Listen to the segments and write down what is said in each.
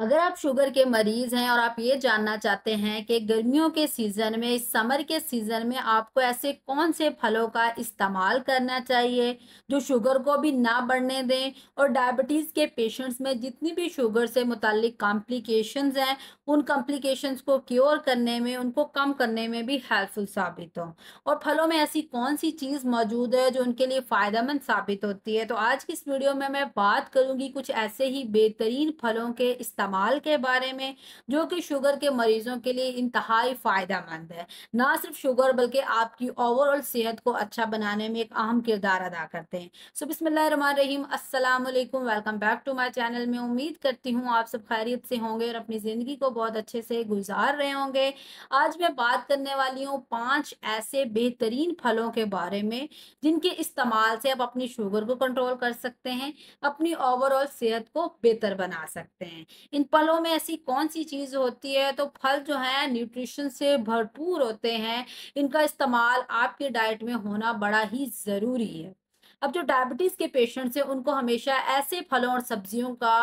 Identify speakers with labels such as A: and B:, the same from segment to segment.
A: अगर आप शुगर के मरीज हैं और आप ये जानना चाहते हैं कि गर्मियों के सीज़न में इस समर के सीज़न में आपको ऐसे कौन से फलों का इस्तेमाल करना चाहिए जो शुगर को भी ना बढ़ने दें और डायबिटीज़ के पेशेंट्स में जितनी भी शुगर से मुतलिक कॉम्प्लिकेशंस हैं उन कॉम्प्लिकेशंस को क्योर करने में उनको कम करने में भी हेल्पफुल साबित हों और फलों में ऐसी कौन सी चीज़ मौजूद है जो उनके लिए फायदा साबित होती है तो आज की इस वीडियो में मैं बात करूंगी कुछ ऐसे ही बेहतरीन फलों के इस्तेमाल इस्तेमाल के बारे में जो कि शुगर के मरीजों के लिए इंतहाई फ़ायदा मंद है ना सिर्फ शुगर बल्कि आपकी ओवरऑल सेहत को अच्छा बनाने में एक अहम किरदार अदा करते हैं सो बिसमीम अल्लाम welcome back to my channel में उम्मीद करती हूँ आप सब खैरियत से होंगे और अपनी ज़िंदगी को बहुत अच्छे से गुजार रहे होंगे आज मैं बात करने वाली हूँ पाँच ऐसे बेहतरीन फलों के बारे में जिनके इस्तेमाल से आप अपनी शुगर को कंट्रोल कर सकते हैं अपनी ओवरऑल सेहत को बेहतर बना सकते हैं इन पलों में ऐसी कौन सी चीज़ होती है तो फल जो है न्यूट्रिशन से भरपूर होते हैं इनका इस्तेमाल आपके डाइट में होना बड़ा ही ज़रूरी है अब जो डायबिटीज़ के पेशेंट्स हैं उनको हमेशा ऐसे फलों और सब्जियों का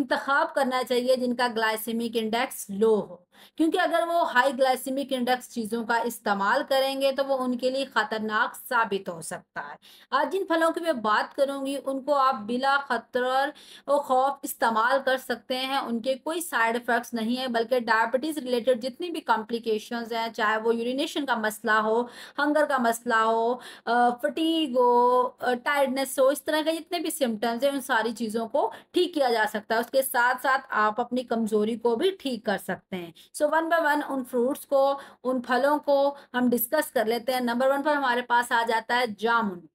A: इंतखब करना चाहिए जिनका ग्लाइसेमिक इंडेक्स लो हो क्योंकि अगर वो हाई ग्लाइसेमिक इंडेक्स चीज़ों का इस्तेमाल करेंगे तो वो उनके लिए ख़तरनाक साबित हो सकता है आज जिन फलों की मैं बात करूँगी उनको आप बिला खतर और खौफ इस्तेमाल कर सकते हैं उनके कोई साइड इफ़ेक्ट्स नहीं है बल्कि डायबिटीज़ रिलेटेड जितनी भी कॉम्प्लिकेशंस हैं चाहे वो यूरिनेशन का मसला हो हंगर का मसला हो फटीग हो टायर्डनेस हो इस तरह के जितने भी सिम्टम्स हैं उन सारी चीज़ों को ठीक किया जा सकता है उसके साथ साथ आप अपनी कमज़ोरी को भी ठीक कर सकते हैं सो वन बाय वन उन फ्रूट्स को उन फलों को हम डिस्कस कर लेते हैं नंबर वन पर हमारे पास आ जाता है जामुन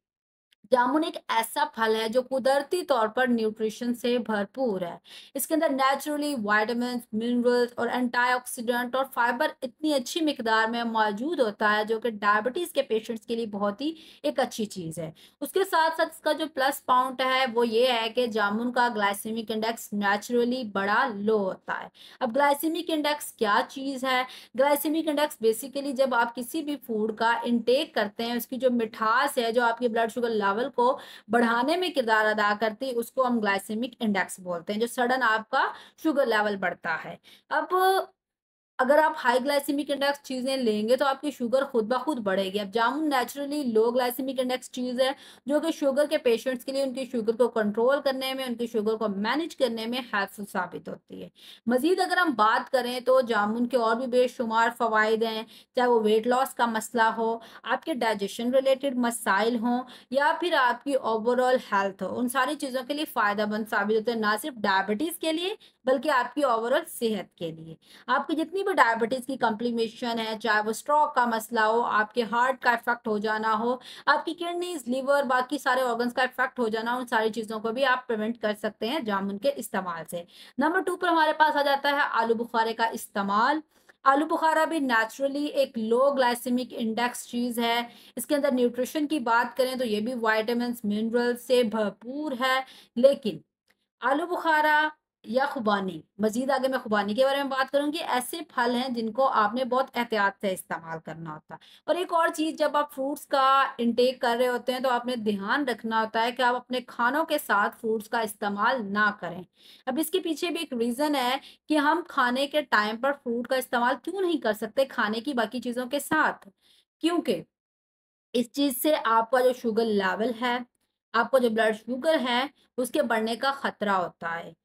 A: जामुन एक ऐसा फल है जो कुदरती तौर पर न्यूट्रिशन से भरपूर है इसके अंदर नेचुरली वाइटामिन मिनरल्स और एंटीऑक्सीडेंट और फाइबर इतनी अच्छी मकदार में मौजूद होता है जो कि डायबिटीज़ के पेशेंट्स के लिए बहुत ही एक अच्छी चीज़ है उसके साथ साथ इसका जो प्लस पॉइंट है वो ये है कि जामुन का ग्लाइसेमिक इंडेक्स नेचुरली बड़ा लो होता है अब ग्लाइसेमिक इंडेक्स क्या चीज़ है ग्लाइसेमिक इंडेक्स बेसिकली जब आप किसी भी फूड का इनटेक करते हैं उसकी जो मिठास है जो आपके ब्लड शुगर लेवल लेवल को बढ़ाने में किरदार अदा करती है उसको हम ग्लाइसेमिक इंडेक्स बोलते हैं जो सडन आपका शुगर लेवल बढ़ता है अब अगर आप हाई ग्लाइसिमिक इंडेक्स चीज़ें लेंगे तो आपकी शुगर खुद ब खुद बढ़ेगी अब जामुन नेचुरली लो ग्लाइसिमिक इंडेक्स चीज़ है जो कि शुगर के पेशेंट्स के लिए उनकी शुगर को कंट्रोल करने में उनकी शुगर को मैनेज करने में हेल्पफुल साबित होती है मज़ीद अगर हम बात करें तो जामुन के और भी बेशुमार फ़वाद हैं चाहे वो वेट लॉस का मसला हो आपके डाइजेशन रिलेटेड मसाइल हों या फिर आपकी ओवरऑल हेल्थ हो उन सारी चीज़ों के लिए फ़ायदा साबित होते हैं ना सिर्फ डायबिटीज़ के लिए बल्कि आपकी ओवरऑल सेहत के लिए आपकी जितनी भी तो डायबिटीज़ की कम्प्लीमेशन है चाहे वो स्ट्रोक का मसला हो आपके हार्ट का इफेक्ट हो जाना हो आपकी किडनीज लीवर बाकी सारे ऑर्गन्स का इफेक्ट हो जाना उन सारी चीज़ों को भी आप प्रिवेंट कर सकते हैं जामुन के इस्तेमाल से नंबर टू पर हमारे पास आ जाता है आलू बुखारे का इस्तेमाल आलू बुखारा भी नेचुरली एक लो ग्लाइसेमिक इंडेक्स चीज़ है इसके अंदर न्यूट्रिशन की बात करें तो ये भी वाइटामस मिनरल से भरपूर है लेकिन आलू बुखारा या खुबानी मजीद आगे मैं खुबानी के बारे में बात करूंगी ऐसे फल हैं जिनको आपने बहुत एहतियात से इस्तेमाल करना होता है और एक और चीज़ जब आप फ्रूट्स का इंटेक कर रहे होते हैं तो आपने ध्यान रखना होता है कि आप अपने खानों के साथ फ्रूट्स का इस्तेमाल ना करें अब इसके पीछे भी एक रीज़न है कि हम खाने के टाइम पर फ्रूट का इस्तेमाल क्यों नहीं कर सकते खाने की बाकी चीज़ों के साथ क्योंकि इस चीज़ से आपका जो शुगर लेवल है आपका जो ब्लड शुगर है उसके बढ़ने का ख़तरा होता है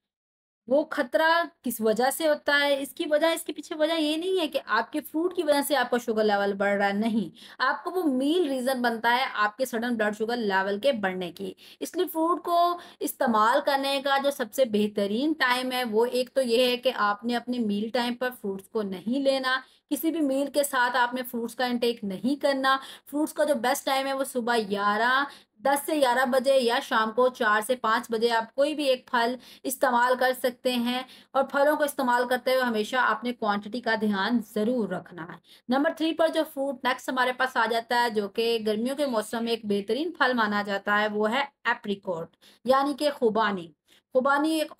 A: वो खतरा किस वजह से होता है इसकी वजह इसके पीछे वजह ये नहीं है कि आपके फ्रूट की वजह से आपका शुगर लेवल बढ़ रहा है नहीं आपको वो मेन रीज़न बनता है आपके सडन ब्लड शुगर लेवल के बढ़ने की इसलिए फ्रूट को इस्तेमाल करने का जो सबसे बेहतरीन टाइम है वो एक तो ये है कि आपने अपने मील टाइम पर फ्रूट्स को नहीं लेना किसी भी मील के साथ आपने फ्रूट्स का इंटेक नहीं करना फ्रूट्स का जो बेस्ट टाइम है वो सुबह ग्यारह दस से ग्यारह बजे या शाम को चार से पाँच बजे आप कोई भी एक फल इस्तेमाल कर सकते हैं और फलों को इस्तेमाल करते हुए हमेशा आपने क्वांटिटी का ध्यान ज़रूर रखना है नंबर थ्री पर जो फ्रूट नेक्स्ट हमारे पास आ जाता है जो कि गर्मियों के मौसम में एक बेहतरीन फल माना जाता है वो है एप्रिकॉट यानी कि खुबानी खुबानी एक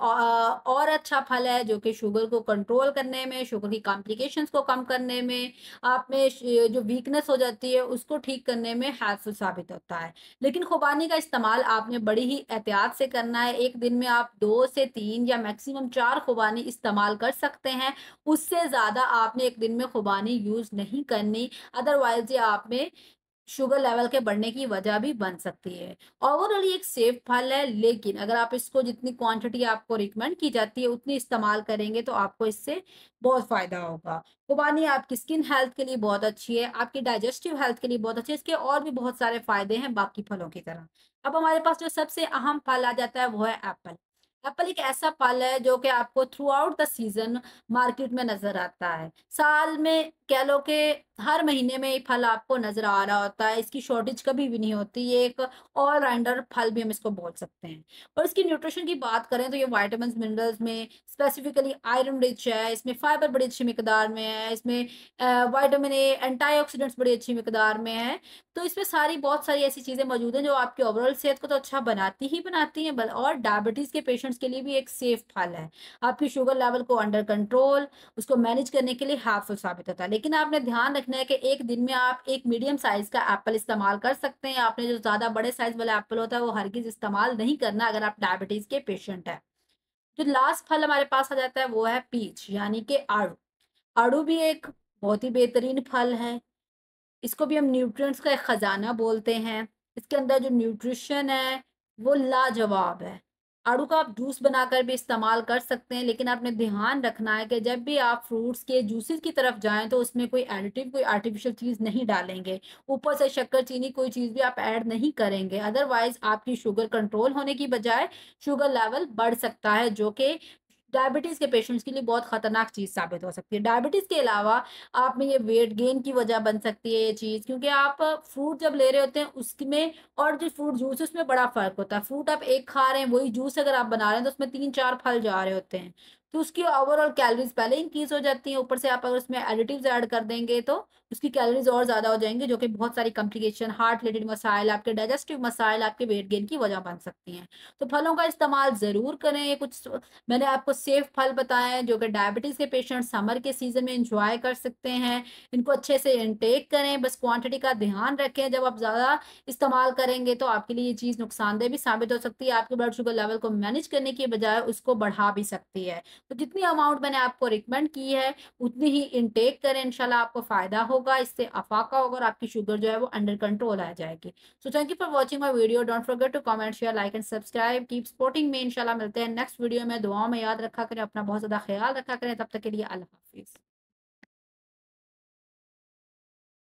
A: और अच्छा फल है जो कि शुगर को कंट्रोल करने में शुगर की कॉम्प्लिकेशंस को कम करने में आप में जो वीकनेस हो जाती है उसको ठीक करने में हेल्पफुल साबित होता है लेकिन खुबानी का इस्तेमाल आपने बड़ी ही एहतियात से करना है एक दिन में आप दो से तीन या मैक्सिमम चार खुबानी इस्तेमाल कर सकते हैं उससे ज़्यादा आपने एक दिन में खुबानी यूज़ नहीं करनी अदरवाइज ये आप में शुगर लेवल के बढ़ने की वजह भी बन सकती है ओवरऑल एक सेफ फल है लेकिन अगर आप इसको जितनी क्वांटिटी आपको रिकमेंड की जाती है उतनी इस्तेमाल करेंगे तो आपको इससे बहुत फायदा होगा खुबानी आपकी स्किन हेल्थ के लिए बहुत अच्छी है आपकी डाइजेस्टिव हेल्थ के लिए बहुत अच्छी है इसके और भी बहुत सारे फायदे हैं बाकी फलों की तरह अब हमारे पास जो सबसे अहम फल आ जाता है वो है एप्पल एप्पल एक ऐसा फल है जो कि आपको throughout the season market में नजर आता है साल में कह लो के हर महीने में ये फल आपको नजर आ रहा होता है इसकी शॉर्टेज कभी भी नहीं होती ये एक ऑलराउंडर फल भी हम इसको बोल सकते हैं और इसकी न्यूट्रिशन की बात करें तो ये वाइटामिन मिनरल्स में स्पेसिफिकली आयरन रिच है इसमें फाइबर बड़ी अच्छी मकदार में है इसमें वाइटामिन ए एंटीऑक्सीडेंट्स बड़ी अच्छी मकदार में है तो इसमें सारी बहुत सारी ऐसी चीज़ें मौजूद हैं जो आपकी ओवरऑल सेहत को तो अच्छा बनाती ही बनाती हैं और डायबिटीज़ के पेशेंट्स के लिए भी एक सेफ फल है आपकी शुगर लेवल को अंडर कंट्रोल उसको मैनेज करने के लिए हार्फुल साबित होता है लेकिन आपने ध्यान रखना है कि एक दिन में आप एक मीडियम साइज का एप्पल इस्तेमाल कर सकते हैं आपने जो ज्यादा बड़े साइज वाला एप्पल होता है वो हरगिज इस्तेमाल नहीं करना अगर आप डायबिटीज के पेशेंट है जो लास्ट फल हमारे पास आ जाता है वो है पीच यानी कि आड़ू आड़ू भी एक बहुत ही बेहतरीन फल है इसको भी हम न्यूट्रिएंट्स का एक ख़जाना बोलते हैं इसके अंदर जो न्यूट्रिशन है वो लाजवाब है आड़ू का आप जूस बनाकर भी इस्तेमाल कर सकते हैं लेकिन आपने ध्यान रखना है कि जब भी आप फ्रूट्स के जूसेस की तरफ जाएं तो उसमें कोई एडिटिव कोई आर्टिफिशियल चीज़ नहीं डालेंगे ऊपर से शक्कर चीनी कोई चीज़ भी आप ऐड नहीं करेंगे अदरवाइज आपकी शुगर कंट्रोल होने की बजाय शुगर लेवल बढ़ सकता है जो कि डायबिटीज़ के पेशेंट्स के लिए बहुत ख़तरनाक चीज़ साबित हो सकती है डायबिटीज़ के अलावा आप में ये वेट गेन की वजह बन सकती है ये चीज़ क्योंकि आप फ्रूट जब ले रहे होते हैं उसमें और जो फ्रूट जूस है उसमें बड़ा फ़र्क होता है फ्रूट आप एक खा रहे हैं वही जूस अगर आप बना रहे हैं तो उसमें तीन चार फल जा रहे होते हैं तो उसकी ओवरऑल कैलोरीज पहले इंक्रीज हो जाती हैं ऊपर से आप अगर उसमें एडिटिव ऐड कर देंगे तो उसकी कैलोरीज और ज़्यादा हो जाएंगे जो कि बहुत सारी कॉम्प्लिकेशन हार्ट रिलेटेड मसाइल आपके डाइजेस्टिव मसाइल आपके वेट गेन की वजह बन सकती हैं तो फलों का इस्तेमाल ज़रूर करें ये कुछ मैंने आपको सेफ फल बताए हैं जो कि डायबिटीज़ के पेशेंट समर के सीजन में इंजॉय कर सकते हैं इनको अच्छे से इनटेक करें बस क्वान्टिटी का ध्यान रखें जब आप ज़्यादा इस्तेमाल करेंगे तो आपके लिए ये चीज़ नुकसानदेह भी साबित हो सकती है आपके ब्लड शुगर लेवल को मैनेज करने की बजाय उसको बढ़ा भी सकती है तो जितनी अमाउंट मैंने आपको रिकमेंड की है उतनी ही इनटेक करें इनशाला आपको फ़ायदा होगा इससे अफाका होगा और आपकी शुगर जो है वो अंडर कंट्रोल आ जाएगी so thank you for watching my video don't forget to comment share like and subscribe keep supporting में इनशाला मिलते हैं नेक्स्ट वीडियो में दुआओं में याद रखा करें अपना बहुत ज़्यादा ख्याल रखा करें तब तक के लिए अल्लाह हाफिज़